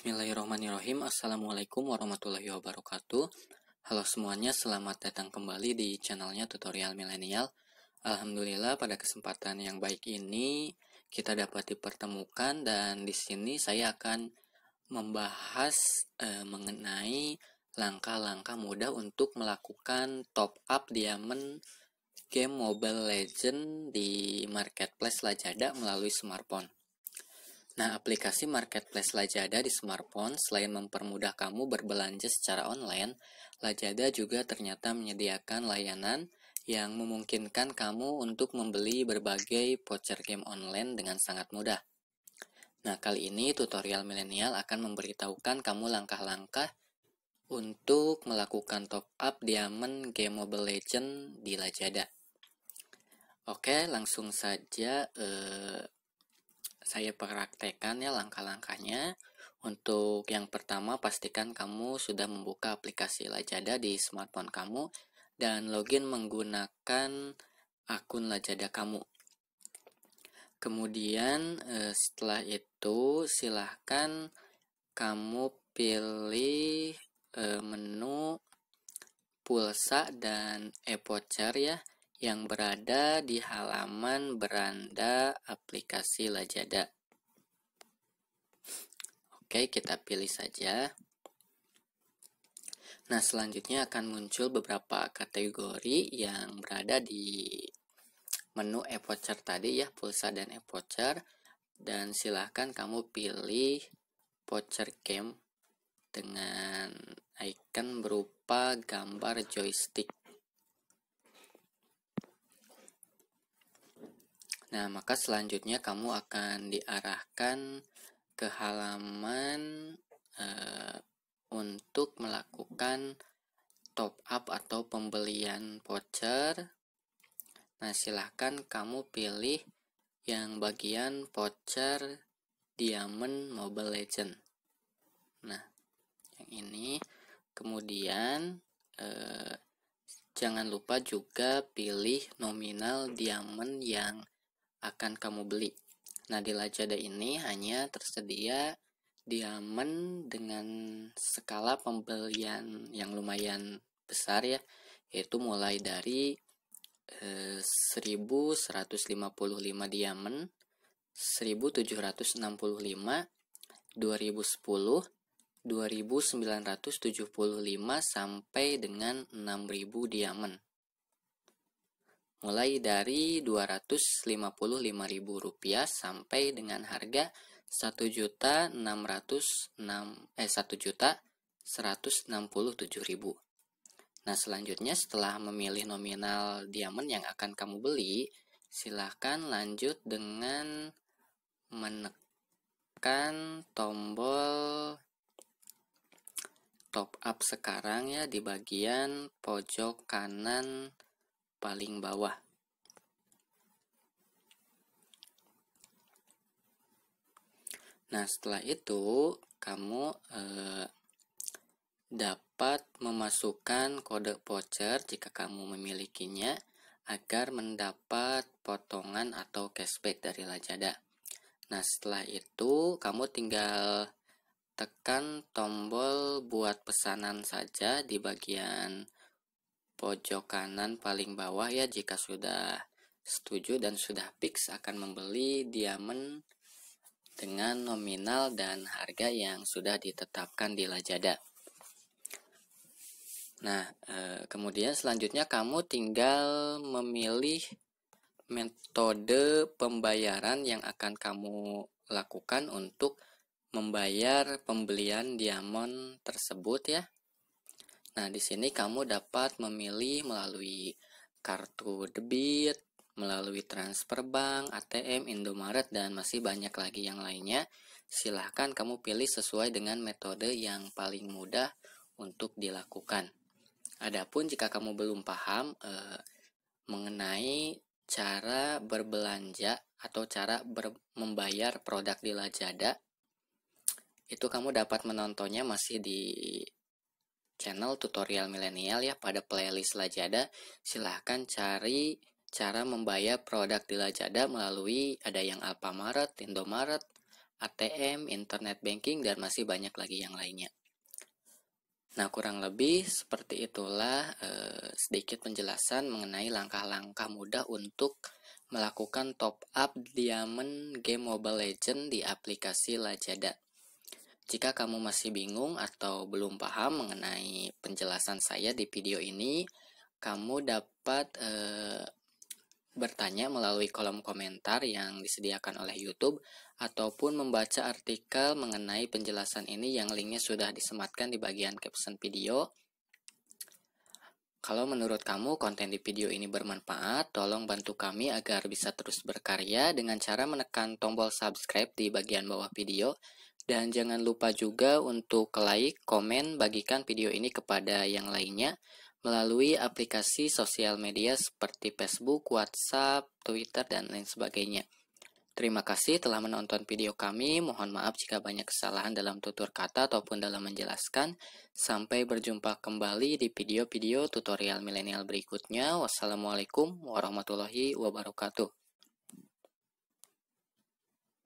Bismillahirrahmanirrahim. Assalamualaikum warahmatullahi wabarakatuh. Halo semuanya, selamat datang kembali di channelnya Tutorial Milenial. Alhamdulillah pada kesempatan yang baik ini kita dapat dipertemukan dan di sini saya akan membahas e, mengenai langkah-langkah mudah untuk melakukan top up diamond game Mobile Legend di marketplace Lazada melalui smartphone. Nah, aplikasi marketplace Lazada di smartphone selain mempermudah kamu berbelanja secara online, Lazada juga ternyata menyediakan layanan yang memungkinkan kamu untuk membeli berbagai voucher game online dengan sangat mudah. Nah, kali ini tutorial milenial akan memberitahukan kamu langkah-langkah untuk melakukan top up diamond game Mobile Legend di Lazada. Oke, langsung saja eh, saya praktekkan ya langkah-langkahnya. Untuk yang pertama, pastikan kamu sudah membuka aplikasi Lajada di smartphone kamu dan login menggunakan akun Lajada kamu. Kemudian eh, setelah itu silahkan kamu pilih eh, menu pulsa dan e-voucher ya yang berada di halaman beranda aplikasi Lajada. Oke, kita pilih saja. Nah, selanjutnya akan muncul beberapa kategori yang berada di menu e-voucher tadi ya, pulsa dan e-voucher. Dan silahkan kamu pilih voucher game dengan icon berupa gambar joystick. Nah, maka selanjutnya kamu akan diarahkan ke halaman e, untuk melakukan top up atau pembelian voucher. Nah, silahkan kamu pilih yang bagian voucher Diamond Mobile Legend. Nah, yang ini. Kemudian eh, jangan lupa juga pilih nominal diamond yang akan kamu beli. Nah, di Lazada ini hanya tersedia diamond dengan skala pembelian yang lumayan besar ya, yaitu mulai dari eh, 1155 diamond, 1765, 2010, 2975 sampai dengan 6000 diamond mulai dari Rp255.000 sampai dengan harga rp eh, 1.167.000. Nah, selanjutnya setelah memilih nominal diamond yang akan kamu beli, silahkan lanjut dengan menekan tombol top up sekarang ya di bagian pojok kanan paling bawah. Nah, setelah itu kamu eh, dapat memasukkan kode voucher jika kamu memilikinya agar mendapat potongan atau cashback dari Lazada. Nah, setelah itu kamu tinggal tekan tombol buat pesanan saja di bagian pojok kanan paling bawah ya jika sudah setuju dan sudah fix akan membeli diamond dengan nominal dan harga yang sudah ditetapkan di lajada. Nah, eh, kemudian selanjutnya kamu tinggal memilih metode pembayaran yang akan kamu lakukan untuk membayar pembelian diamond tersebut ya. Nah, di sini kamu dapat memilih melalui kartu debit, melalui transfer bank, ATM, Indomaret, dan masih banyak lagi yang lainnya. Silahkan kamu pilih sesuai dengan metode yang paling mudah untuk dilakukan. Adapun jika kamu belum paham eh, mengenai cara berbelanja atau cara ber membayar produk di Lazada, itu kamu dapat menontonnya masih di channel tutorial milenial ya pada playlist Lajada. Silahkan cari cara membayar produk di Lajada melalui ada yang Alfamart, Indomaret, ATM, internet banking, dan masih banyak lagi yang lainnya. Nah, kurang lebih seperti itulah eh, sedikit penjelasan mengenai langkah-langkah mudah untuk melakukan top up diamond game Mobile Legend di aplikasi Lajada. Jika kamu masih bingung atau belum paham mengenai penjelasan saya di video ini, kamu dapat e, bertanya melalui kolom komentar yang disediakan oleh YouTube ataupun membaca artikel mengenai penjelasan ini yang linknya sudah disematkan di bagian caption video. Kalau menurut kamu konten di video ini bermanfaat, tolong bantu kami agar bisa terus berkarya dengan cara menekan tombol subscribe di bagian bawah video dan jangan lupa juga untuk like, komen, bagikan video ini kepada yang lainnya melalui aplikasi sosial media seperti Facebook, WhatsApp, Twitter, dan lain sebagainya. Terima kasih telah menonton video kami. Mohon maaf jika banyak kesalahan dalam tutur kata ataupun dalam menjelaskan. Sampai berjumpa kembali di video-video tutorial milenial berikutnya. Wassalamualaikum warahmatullahi wabarakatuh.